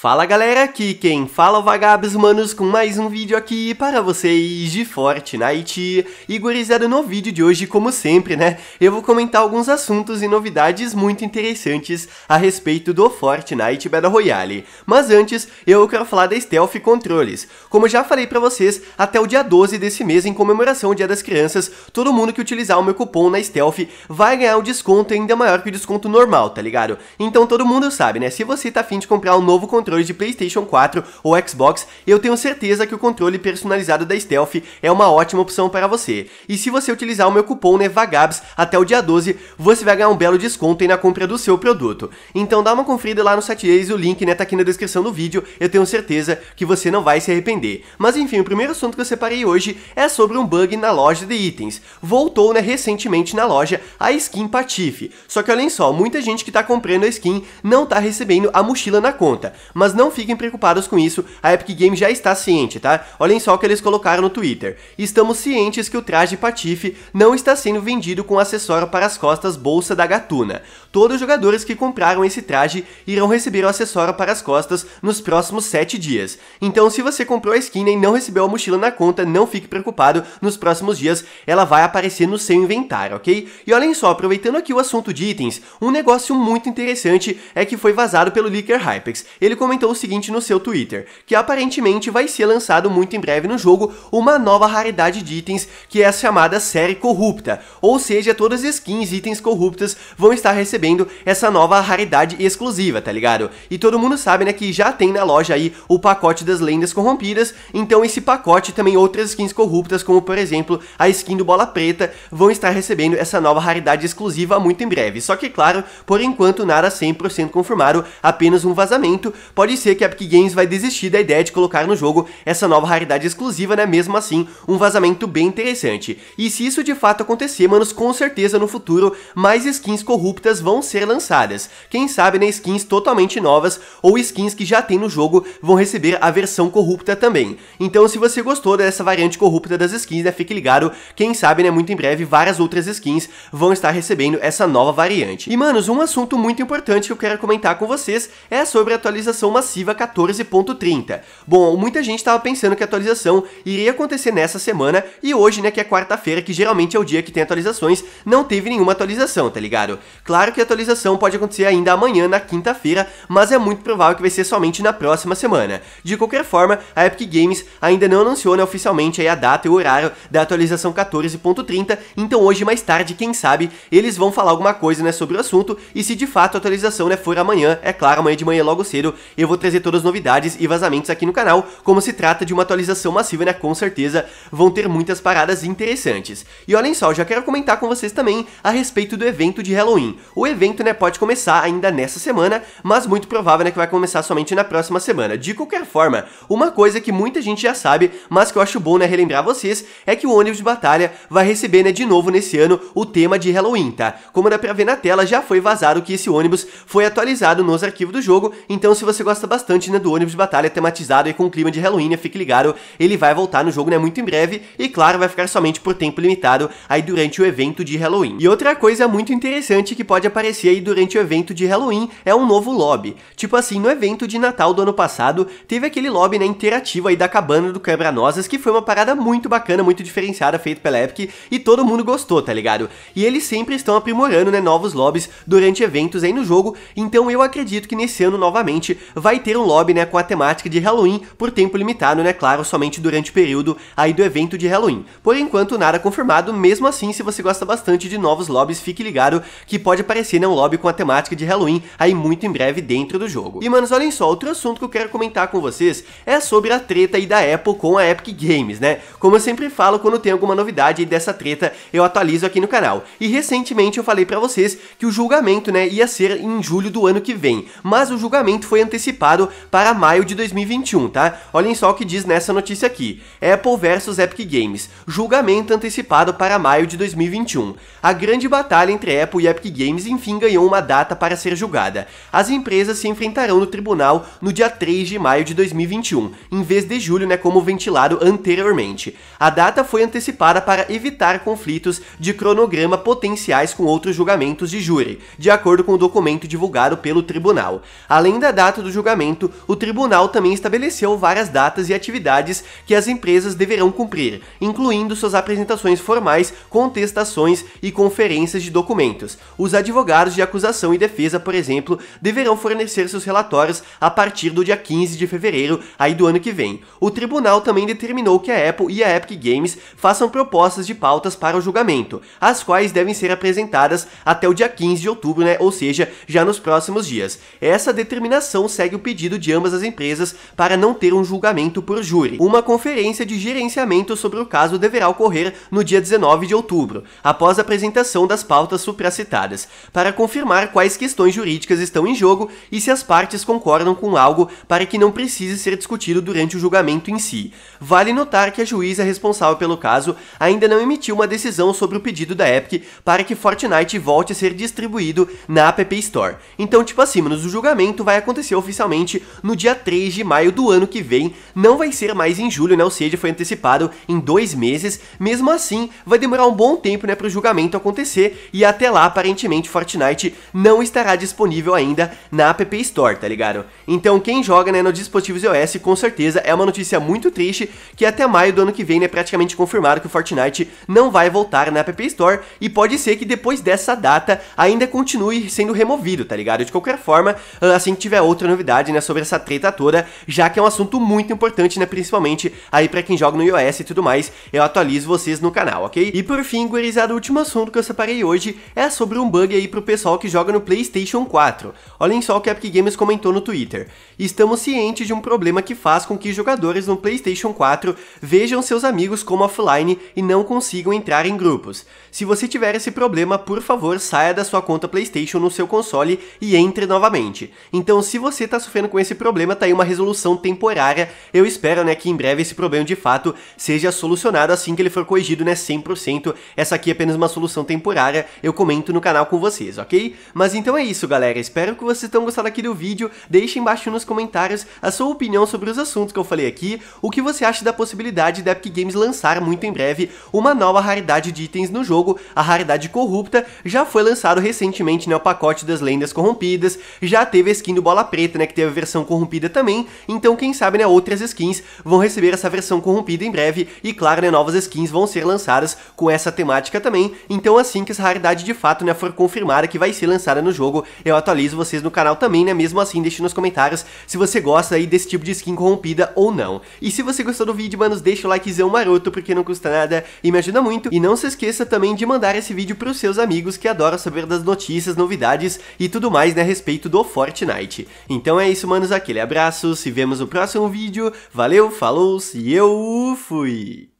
Fala galera, aqui quem fala é vagabos manos com mais um vídeo aqui para vocês de Fortnite E gurizada, no vídeo de hoje, como sempre né, eu vou comentar alguns assuntos e novidades muito interessantes a respeito do Fortnite Battle Royale Mas antes, eu quero falar da Stealth Controles Como já falei para vocês, até o dia 12 desse mês, em comemoração ao Dia das Crianças Todo mundo que utilizar o meu cupom na Stealth vai ganhar um desconto ainda maior que o desconto normal, tá ligado? Então todo mundo sabe né, se você tá afim de comprar um novo controle de PlayStation 4 ou Xbox, eu tenho certeza que o controle personalizado da Stealth é uma ótima opção para você. E se você utilizar o meu cupom NEVAGABS até o dia 12, você vai ganhar um belo desconto aí na compra do seu produto. Então dá uma conferida lá no Satiays, o link né, tá aqui na descrição do vídeo, eu tenho certeza que você não vai se arrepender. Mas enfim, o primeiro assunto que eu separei hoje é sobre um bug na loja de itens. Voltou né, recentemente na loja a skin Patife, só que olhem só, muita gente que tá comprando a skin não tá recebendo a mochila na conta, mas não fiquem preocupados com isso, a Epic Games já está ciente, tá? Olhem só o que eles colocaram no Twitter. Estamos cientes que o traje Patife não está sendo vendido com acessório para as costas bolsa da gatuna. Todos os jogadores que compraram esse traje irão receber o acessório para as costas nos próximos 7 dias. Então se você comprou a skin e não recebeu a mochila na conta, não fique preocupado, nos próximos dias ela vai aparecer no seu inventário, ok? E olhem só, aproveitando aqui o assunto de itens, um negócio muito interessante é que foi vazado pelo Leaker Hypex. Ele comentou o seguinte no seu Twitter, que aparentemente vai ser lançado muito em breve no jogo uma nova raridade de itens, que é a chamada série corrupta, ou seja, todas as skins e itens corruptas vão estar recebendo recebendo essa nova raridade exclusiva, tá ligado? E todo mundo sabe, né, que já tem na loja aí o pacote das lendas corrompidas, então esse pacote também outras skins corruptas, como por exemplo a skin do Bola Preta, vão estar recebendo essa nova raridade exclusiva muito em breve. Só que, claro, por enquanto nada 100% confirmado, apenas um vazamento. Pode ser que a Epic Games vai desistir da ideia de colocar no jogo essa nova raridade exclusiva, né? Mesmo assim, um vazamento bem interessante. E se isso de fato acontecer, manos, com certeza no futuro mais skins corruptas vão ser lançadas. Quem sabe, né, skins totalmente novas ou skins que já tem no jogo vão receber a versão corrupta também. Então, se você gostou dessa variante corrupta das skins, né, fique ligado, quem sabe, né, muito em breve várias outras skins vão estar recebendo essa nova variante. E, manos, um assunto muito importante que eu quero comentar com vocês é sobre a atualização massiva 14.30. Bom, muita gente estava pensando que a atualização iria acontecer nessa semana e hoje, né, que é quarta-feira, que geralmente é o dia que tem atualizações, não teve nenhuma atualização, tá ligado? Claro que que a atualização pode acontecer ainda amanhã, na quinta-feira, mas é muito provável que vai ser somente na próxima semana. De qualquer forma, a Epic Games ainda não anunciou né, oficialmente a data e o horário da atualização 14.30, então hoje mais tarde, quem sabe, eles vão falar alguma coisa né, sobre o assunto e se de fato a atualização né, for amanhã, é claro, amanhã de manhã logo cedo, eu vou trazer todas as novidades e vazamentos aqui no canal, como se trata de uma atualização massiva, né, com certeza vão ter muitas paradas interessantes. E olhem só, já quero comentar com vocês também a respeito do evento de Halloween. O evento né, pode começar ainda nessa semana, mas muito provável né, que vai começar somente na próxima semana. De qualquer forma, uma coisa que muita gente já sabe, mas que eu acho bom né, relembrar vocês, é que o ônibus de batalha vai receber né, de novo nesse ano o tema de Halloween, tá? Como dá pra ver na tela, já foi vazado que esse ônibus foi atualizado nos arquivos do jogo, então se você gosta bastante né, do ônibus de batalha tematizado e com clima de Halloween, né, fique ligado, ele vai voltar no jogo né, muito em breve e claro, vai ficar somente por tempo limitado aí durante o evento de Halloween. E outra coisa muito interessante que pode aparecer aparecia aí durante o evento de Halloween é um novo lobby. Tipo assim, no evento de Natal do ano passado, teve aquele lobby né, interativo aí da cabana do Quebra-Nozes, que foi uma parada muito bacana, muito diferenciada, feito pela Epic, e todo mundo gostou, tá ligado? E eles sempre estão aprimorando né, novos lobbies durante eventos aí no jogo, então eu acredito que nesse ano, novamente, vai ter um lobby né, com a temática de Halloween por tempo limitado, né, claro, somente durante o período aí do evento de Halloween. Por enquanto, nada confirmado, mesmo assim, se você gosta bastante de novos lobbies, fique ligado que pode aparecer patrocina um lobby com a temática de Halloween aí muito em breve dentro do jogo. E manos, olhem só, outro assunto que eu quero comentar com vocês é sobre a treta aí da Apple com a Epic Games, né? Como eu sempre falo, quando tem alguma novidade dessa treta, eu atualizo aqui no canal. E recentemente eu falei para vocês que o julgamento, né, ia ser em julho do ano que vem, mas o julgamento foi antecipado para maio de 2021, tá? Olhem só o que diz nessa notícia aqui. Apple versus Epic Games. Julgamento antecipado para maio de 2021. A grande batalha entre Apple e Epic Games enfim ganhou uma data para ser julgada. As empresas se enfrentarão no tribunal no dia 3 de maio de 2021, em vez de julho, né, como ventilado anteriormente. A data foi antecipada para evitar conflitos de cronograma potenciais com outros julgamentos de júri, de acordo com o documento divulgado pelo tribunal. Além da data do julgamento, o tribunal também estabeleceu várias datas e atividades que as empresas deverão cumprir, incluindo suas apresentações formais, contestações e conferências de documentos. Os advogados advogados de acusação e defesa, por exemplo, deverão fornecer seus relatórios a partir do dia 15 de fevereiro aí do ano que vem. O tribunal também determinou que a Apple e a Epic Games façam propostas de pautas para o julgamento, as quais devem ser apresentadas até o dia 15 de outubro, né? Ou seja, já nos próximos dias. Essa determinação segue o pedido de ambas as empresas para não ter um julgamento por júri. Uma conferência de gerenciamento sobre o caso deverá ocorrer no dia 19 de outubro, após a apresentação das pautas supracitadas para confirmar quais questões jurídicas estão em jogo e se as partes concordam com algo para que não precise ser discutido durante o julgamento em si. Vale notar que a juíza responsável pelo caso ainda não emitiu uma decisão sobre o pedido da Epic para que Fortnite volte a ser distribuído na App Store. Então, tipo assim, menos o julgamento vai acontecer oficialmente no dia 3 de maio do ano que vem, não vai ser mais em julho, né? Ou seja, foi antecipado em dois meses. Mesmo assim, vai demorar um bom tempo, né, para o julgamento acontecer e até lá, aparentemente, Fortnite não estará disponível ainda na App Store, tá ligado? Então quem joga né, no dispositivos iOS com certeza é uma notícia muito triste que até maio do ano que vem é né, praticamente confirmado que o Fortnite não vai voltar na App Store e pode ser que depois dessa data ainda continue sendo removido, tá ligado? De qualquer forma, ah, assim que tiver outra novidade né, sobre essa treta toda, já que é um assunto muito importante, né, principalmente aí para quem joga no iOS e tudo mais, eu atualizo vocês no canal, ok? E por fim, gurizada, o último assunto que eu separei hoje é sobre um bug aí para o pessoal que joga no PlayStation 4. Olhem só o que a Epic Games comentou no Twitter. Estamos cientes de um problema que faz com que jogadores no PlayStation 4 vejam seus amigos como offline e não consigam entrar em grupos. Se você tiver esse problema, por favor, saia da sua conta PlayStation no seu console e entre novamente. Então, se você está sofrendo com esse problema, tá aí uma resolução temporária. Eu espero, né, que em breve esse problema de fato seja solucionado assim que ele for corrigido, né, 100%. Essa aqui é apenas uma solução temporária. Eu comento no canal com vocês vocês, ok? Mas então é isso, galera. Espero que vocês tenham gostado aqui do vídeo. Deixe embaixo nos comentários a sua opinião sobre os assuntos que eu falei aqui, o que você acha da possibilidade da Epic Games lançar muito em breve uma nova raridade de itens no jogo, a raridade corrupta, já foi lançado recentemente, né, o pacote das lendas corrompidas, já teve a skin do Bola Preta, né, que teve a versão corrompida também, então quem sabe, né, outras skins vão receber essa versão corrompida em breve, e claro, né, novas skins vão ser lançadas com essa temática também, então assim que essa raridade de fato, né, for confirmada, Animada que vai ser lançada no jogo. Eu atualizo vocês no canal também, né? Mesmo assim, deixe nos comentários se você gosta aí desse tipo de skin corrompida ou não. E se você gostou do vídeo, manos, deixa o likezão maroto, porque não custa nada e me ajuda muito. E não se esqueça também de mandar esse vídeo para os seus amigos que adoram saber das notícias, novidades e tudo mais, né, a respeito do Fortnite. Então é isso, manos, aquele abraço, se vemos no próximo vídeo, valeu, falou e eu fui!